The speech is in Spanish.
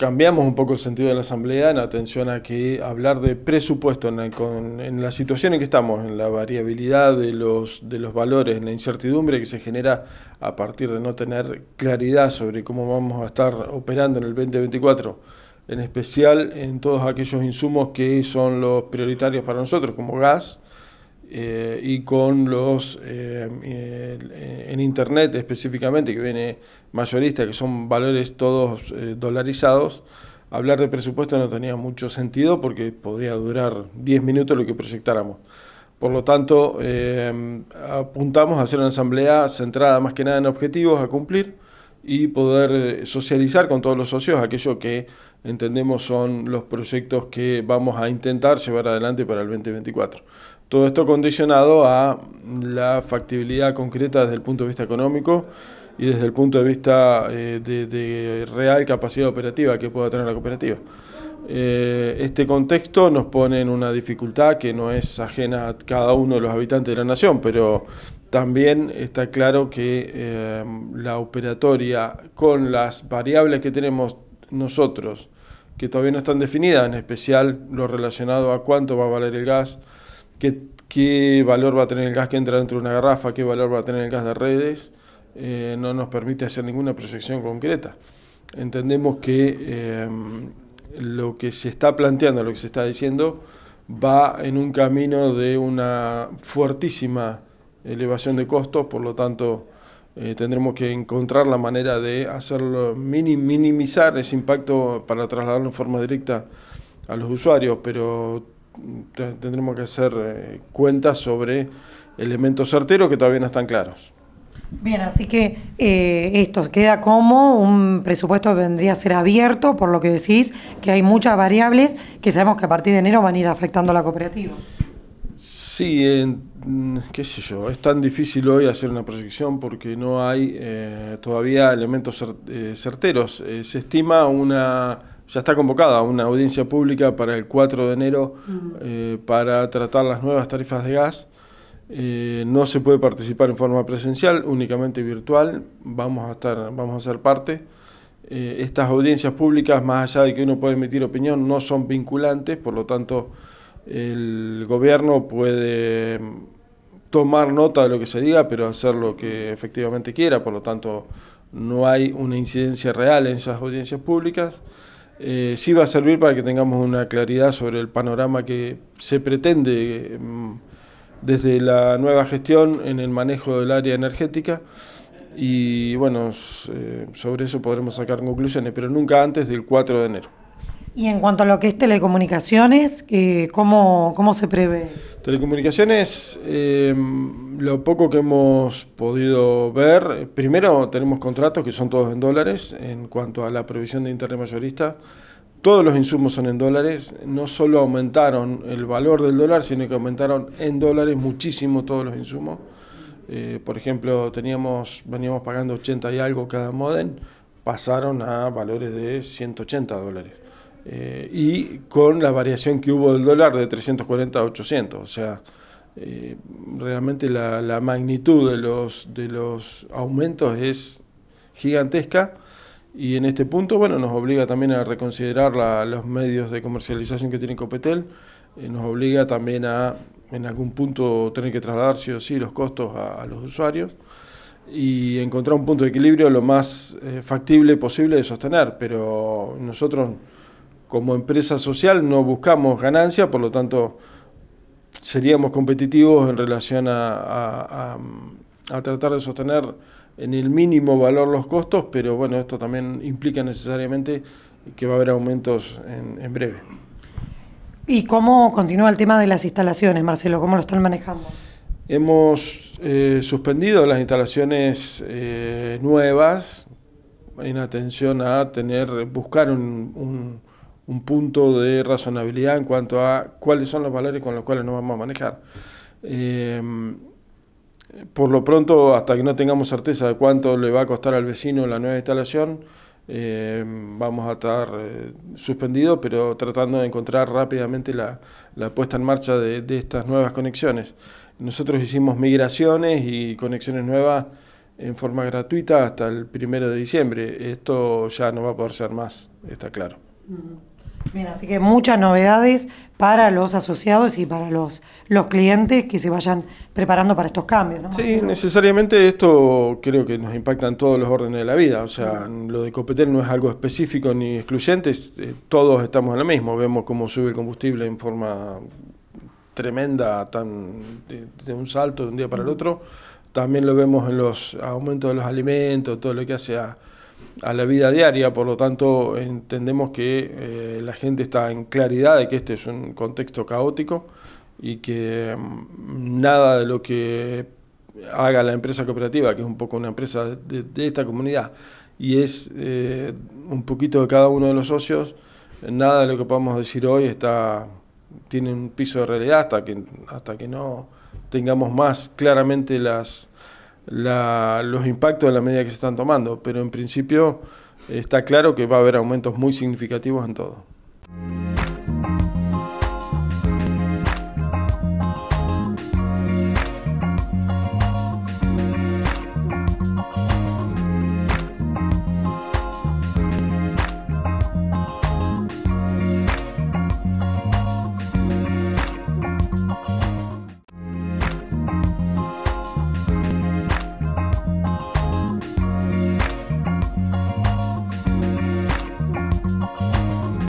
cambiamos un poco el sentido de la asamblea en atención a que hablar de presupuesto en, la situación en que estamos, en la variabilidad de los valores, en la incertidumbre que se genera a partir de no tener claridad sobre cómo vamos a estar operando en el 2024 en especial en todos aquellos insumos que son los prioritarios para nosotros, como gas, eh, y con los eh, eh, en internet específicamente que viene mayorista que son valores todos dolarizados hablar de presupuesto no tenía mucho sentido porque podía durar 10 minutos lo que proyectáramos por lo tanto apuntamos a hacer una asamblea centrada más que nada en objetivos a cumplir y poder eh, socializar con todos los socios aquello que entendemos son los proyectos que vamos a intentar llevar adelante para el 2024. Todo esto condicionado a la factibilidad concreta desde el punto de vista económico y desde el punto de vista eh, de, real capacidad operativa que pueda tener la cooperativa. Eh, este contexto nos pone en una dificultad que no es ajena a cada uno de los habitantes de la nación, pero también está claro que eh, la operatoria con las variables que tenemos nosotros, que todavía no están definidas, en especial lo relacionado a cuánto va a valer el gas, qué, valor va a tener el gas que entra dentro de una garrafa, qué valor va a tener el gas de redes, eh, no nos permite hacer ninguna proyección concreta. Entendemos que eh, lo que se está planteando, lo que se está diciendo, va en un camino de una fuertísima elevación de costos, por lo tanto eh, tendremos que encontrar la manera de hacerlo, minimizar ese impacto para trasladarlo en forma directa a los usuarios, pero mm, tendremos que hacer eh, cuentas sobre elementos certeros que todavía no están claros. Bien, así que eh, esto queda como un presupuesto vendría a ser abierto, por lo que decís, que hay muchas variables que sabemos que a partir de enero van a ir afectando a la cooperativa. Sí, qué sé yo, es tan difícil hoy hacer una proyección porque no hay eh, todavía elementos eh, certeros. Eh, se estima una, ya está convocada una audiencia pública para el 4 de enero para tratar las nuevas tarifas de gas. no se puede participar en forma presencial, únicamente virtual. Vamos a estar, vamos a ser parte. estas audiencias públicas, más allá de que uno puede emitir opinión, no son vinculantes, por lo tanto el gobierno puede tomar nota de lo que se diga, pero hacer lo que efectivamente quiera, por lo tanto no hay una incidencia real en esas audiencias públicas. Eh, sí va a servir para que tengamos una claridad sobre el panorama que se pretende mm, desde la nueva gestión en el manejo del área energética y bueno, eh, sobre eso podremos sacar conclusiones, pero nunca antes del 4 de enero. Y en cuanto a lo que es telecomunicaciones, eh, ¿cómo, cómo se prevé? Telecomunicaciones, eh, lo poco que hemos podido ver, primero tenemos contratos que son todos en dólares en cuanto a la provisión de Internet mayorista. Todos los insumos son en dólares, no solo aumentaron el valor del dólar, sino que aumentaron en dólares muchísimo todos los insumos. Eh, por ejemplo, teníamos, veníamos pagando 80 y algo cada modem, pasaron a valores de 180 dólares. Eh, y con la variación que hubo del dólar de 340 a 800. O sea, eh, realmente la, magnitud de los, de los aumentos es gigantesca y en este punto, bueno, nos obliga también a reconsiderar la, los medios de comercialización que tiene Copetel, eh, nos obliga también a en algún punto tener que trasladar sí o sí los costos a los usuarios y encontrar un punto de equilibrio lo más factible posible de sostener, pero nosotros como empresa social no buscamos ganancia, por lo tanto seríamos competitivos en relación a, tratar de sostener en el mínimo valor los costos, pero bueno, esto también implica necesariamente que va a haber aumentos en, breve. ¿Y cómo continúa el tema de las instalaciones, Marcelo? ¿Cómo lo están manejando? Hemos eh, suspendido las instalaciones eh, nuevas en atención a tener, buscar un un punto de razonabilidad en cuanto a cuáles son los valores con los cuales nos vamos a manejar. Eh, por lo pronto, hasta que no tengamos certeza de cuánto le va a costar al vecino la nueva instalación, eh, vamos a estar eh, suspendidos, pero tratando de encontrar rápidamente la, puesta en marcha de, estas nuevas conexiones. Nosotros hicimos migraciones y conexiones nuevas en forma gratuita hasta el primero de diciembre. Esto ya no va a poder ser más, está claro. Bien, así que muchas novedades para los asociados y para los, clientes que se vayan preparando para estos cambios. ¿no? Sí, necesariamente esto creo que nos impacta en todos los órdenes de la vida. O sea, lo de Copetel no es algo específico ni excluyente, eh, todos estamos en lo mismo. Vemos cómo sube el combustible en forma tremenda, tan de, de un salto de un día para el otro. También lo vemos en los aumentos de los alimentos, todo lo que hace a a la vida diaria, por lo tanto entendemos que eh, la gente está en claridad de que este es un contexto caótico y que mm, nada de lo que haga la empresa cooperativa, que es un poco una empresa de, esta comunidad, y es eh, un poquito de cada uno de los socios, nada de lo que podamos decir hoy está tiene un piso de realidad hasta que, hasta que no tengamos más claramente las, los impactos de la medida que se están tomando, pero en principio está claro que va a haber aumentos muy significativos en todo.